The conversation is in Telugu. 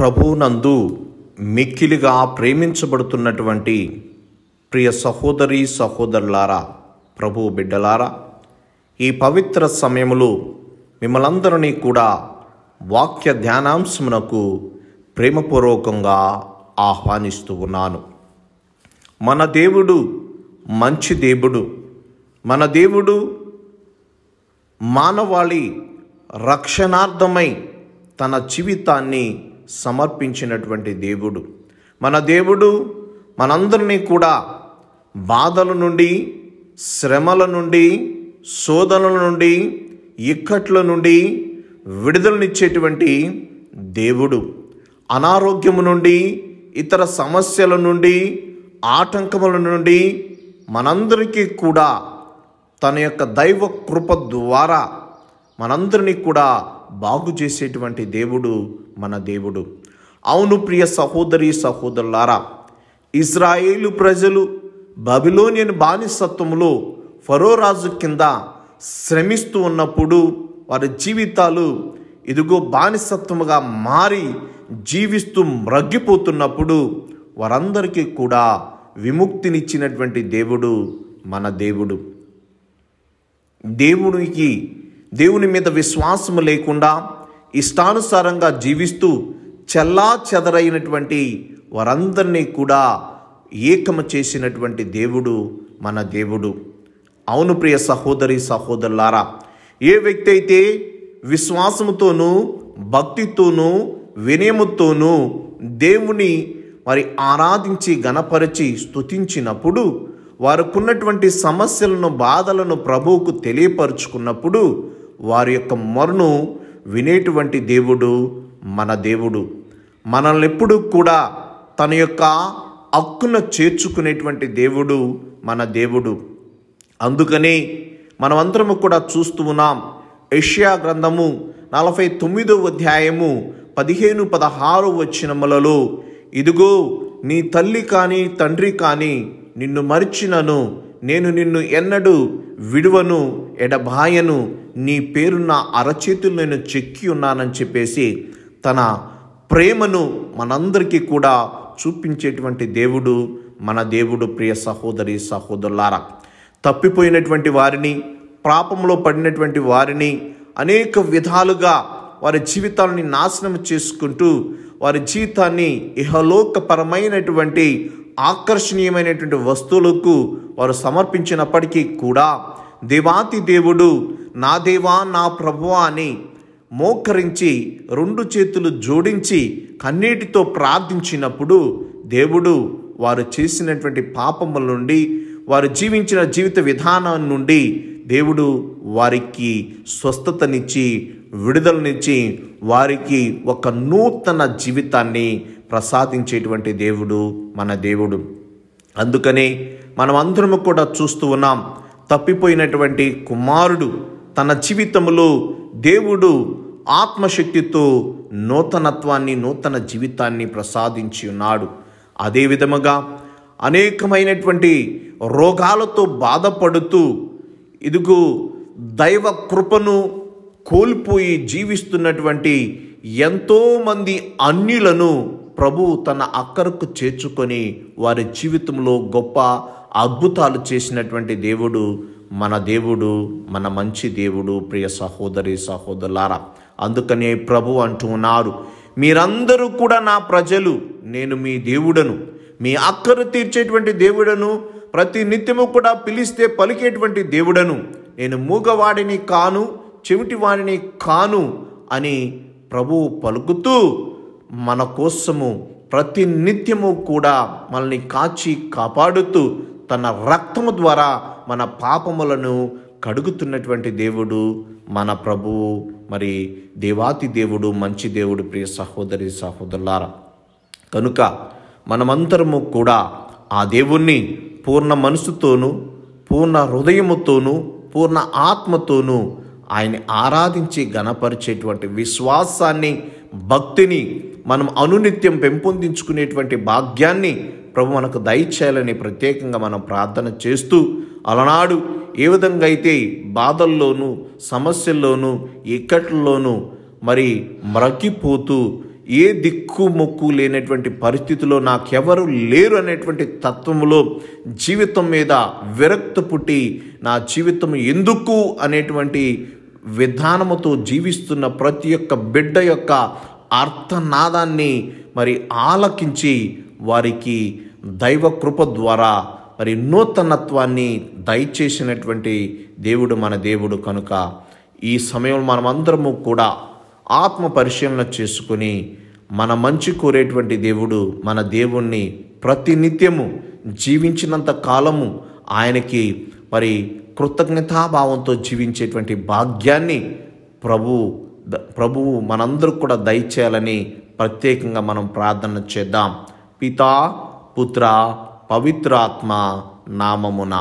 ప్రభువునందు మిక్కిలిగా ప్రేమించబడుతున్నటువంటి ప్రియ సహోదరి సహోదరులారా ప్రభు బిడ్డలారా ఈ పవిత్ర సమయములో మిమ్మలందరినీ కూడా వాక్య ధ్యానాంశమునకు ప్రేమపూర్వకంగా ఆహ్వానిస్తూ ఉన్నాను మన దేవుడు మంచి దేవుడు మన దేవుడు మానవాళి రక్షణార్థమై తన జీవితాన్ని సమర్పించినటువంటి దేవుడు మన దేవుడు మనందరినీ కూడా బాధల నుండి శ్రమల నుండి శోధనల నుండి ఇక్కట్ల నుండి విడుదలనిచ్చేటువంటి దేవుడు అనారోగ్యము నుండి ఇతర సమస్యల నుండి ఆటంకముల నుండి మనందరికీ కూడా తన యొక్క దైవ కృప ద్వారా మనందరినీ కూడా బాగు చేసేటువంటి దేవుడు మన దేవుడు అవును ప్రియ సహోదరి సహోదరులారా ఇజ్రాయేలు ప్రజలు బబిలోనియన్ బానిసత్వంలో ఫరో రాజు కింద శ్రమిస్తూ ఉన్నప్పుడు వారి జీవితాలు ఇదిగో బానిసత్వముగా మారి జీవిస్తూ మ్రగ్గిపోతున్నప్పుడు వారందరికీ కూడా విముక్తినిచ్చినటువంటి దేవుడు మన దేవుడు దేవునికి దేవుని మీద విశ్వాసము లేకుండా ఇష్టానుసారంగా జీవిస్తూ చెల్లా చెదరైనటువంటి వారందరినీ కూడా ఏకము చేసినటువంటి దేవుడు మన దేవుడు అవును ప్రియ సహోదరి సహోదరులారా ఏ వ్యక్తి అయితే విశ్వాసముతోనూ భక్తితోనూ వినయముతోనూ దేవుని మరి ఆరాధించి గణపరిచి స్తుతించినప్పుడు వారికున్నటువంటి సమస్యలను బాధలను ప్రభువుకు తెలియపరుచుకున్నప్పుడు వారి యొక్క మొరను వినేటువంటి దేవుడు మన దేవుడు మనల్ని ఎప్పుడు కూడా తన యొక్క హక్కున చేర్చుకునేటువంటి దేవుడు మన దేవుడు అందుకని మనమందరము కూడా చూస్తూ ఉన్నాం ఏషియా గ్రంథము నలభై తొమ్మిదో అధ్యాయము పదిహేను పదహారు వచ్చినములలో ఇదిగో నీ తల్లి కానీ తండ్రి కానీ నిన్ను మరిచినను నేను నిన్ను ఎన్నడూ విడువను ఎడబాయను నీ పేరున్న అరచేతులు నేను చెక్కి ఉన్నానని చెప్పేసి తన ప్రేమను మనందరికీ కూడా చూపించేటువంటి దేవుడు మన దేవుడు ప్రియ సహోదరి సహోదరులారా తప్పిపోయినటువంటి వారిని పాపంలో పడినటువంటి వారిని అనేక విధాలుగా వారి జీవితాలని నాశనం చేసుకుంటూ వారి జీవితాన్ని ఇహలోకపరమైనటువంటి ఆకర్షణీయమైనటువంటి వస్తువులకు వారు సమర్పించినప్పటికీ కూడా దేవాతి దేవుడు నా దేవా నా ప్రభువా అని మోకరించి రెండు చేతులు జోడించి కన్నీటితో ప్రార్థించినప్పుడు దేవుడు వారు చేసినటువంటి పాపముల నుండి వారు జీవించిన జీవిత విధానం నుండి దేవుడు వారికి స్వస్థతనిచ్చి విడుదలనిచ్చి వారికి ఒక నూతన జీవితాన్ని ప్రసాదించేటువంటి దేవుడు మన దేవుడు అందుకనే అందరము కూడా చూస్తూ ఉన్నాం తప్పిపోయినటువంటి కుమారుడు తన జీవితంలో దేవుడు ఆత్మశక్తితో నూతనత్వాన్ని నూతన జీవితాన్ని ప్రసాదించి ఉన్నాడు అదే విధముగా అనేకమైనటువంటి రోగాలతో బాధపడుతూ ఇదుగు దైవ కృపను కోల్పోయి జీవిస్తున్నటువంటి ఎంతోమంది అన్యులను ప్రభువు తన అక్కరకు చేర్చుకొని వారి జీవితంలో గొప్ప అద్భుతాలు చేసినటువంటి దేవుడు మన దేవుడు మన మంచి దేవుడు ప్రియ సహోదరి సహోదరులారా అందుకనే ప్రభు అంటున్నారు మీరందరూ కూడా నా ప్రజలు నేను మీ దేవుడను మీ అక్కరు తీర్చేటువంటి దేవుడను ప్రతి నిత్యము కూడా పిలిస్తే పలికేటువంటి దేవుడను నేను మూగవాడిని కాను వాడిని కాను అని ప్రభువు పలుకుతూ మన కోసము ప్రతినిత్యము కూడా మనల్ని కాచి కాపాడుతూ తన రక్తము ద్వారా మన పాపములను కడుగుతున్నటువంటి దేవుడు మన ప్రభువు మరి దేవాతి దేవుడు మంచి దేవుడు ప్రియ సహోదరి సహోదరులారా కనుక మనమంతరము కూడా ఆ దేవుణ్ణి పూర్ణ మనసుతోనూ పూర్ణ హృదయముతోనూ పూర్ణ ఆత్మతోనూ ఆయన్ని ఆరాధించి గణపరిచేటువంటి విశ్వాసాన్ని భక్తిని మనం అనునిత్యం పెంపొందించుకునేటువంటి భాగ్యాన్ని ప్రభు మనకు దయచేయాలని ప్రత్యేకంగా మనం ప్రార్థన చేస్తూ అలనాడు ఏ విధంగా అయితే బాధల్లోనూ సమస్యల్లోనూ ఇక్కట్లలోనూ మరి మ్రకిపోతూ ఏ దిక్కు మొక్కు లేనటువంటి పరిస్థితిలో నాకెవరు లేరు అనేటువంటి తత్వంలో జీవితం మీద విరక్త పుట్టి నా జీవితం ఎందుకు అనేటువంటి విధానముతో జీవిస్తున్న ప్రతి ఒక్క బిడ్డ యొక్క అర్థనాదాన్ని మరి ఆలకించి వారికి దైవ కృప ద్వారా మరి నూతనత్వాన్ని దయచేసినటువంటి దేవుడు మన దేవుడు కనుక ఈ సమయంలో మనమందరము కూడా ఆత్మ పరిశీలన చేసుకుని మన మంచి కోరేటువంటి దేవుడు మన దేవుణ్ణి ప్రతినిత్యము జీవించినంత కాలము ఆయనకి మరి కృతజ్ఞతాభావంతో జీవించేటువంటి భాగ్యాన్ని ప్రభు ప్రభువు మనందరూ కూడా దయచేయాలని ప్రత్యేకంగా మనం ప్రార్థన చేద్దాం పితా పుత్ర పవిత్రాత్మ నామమున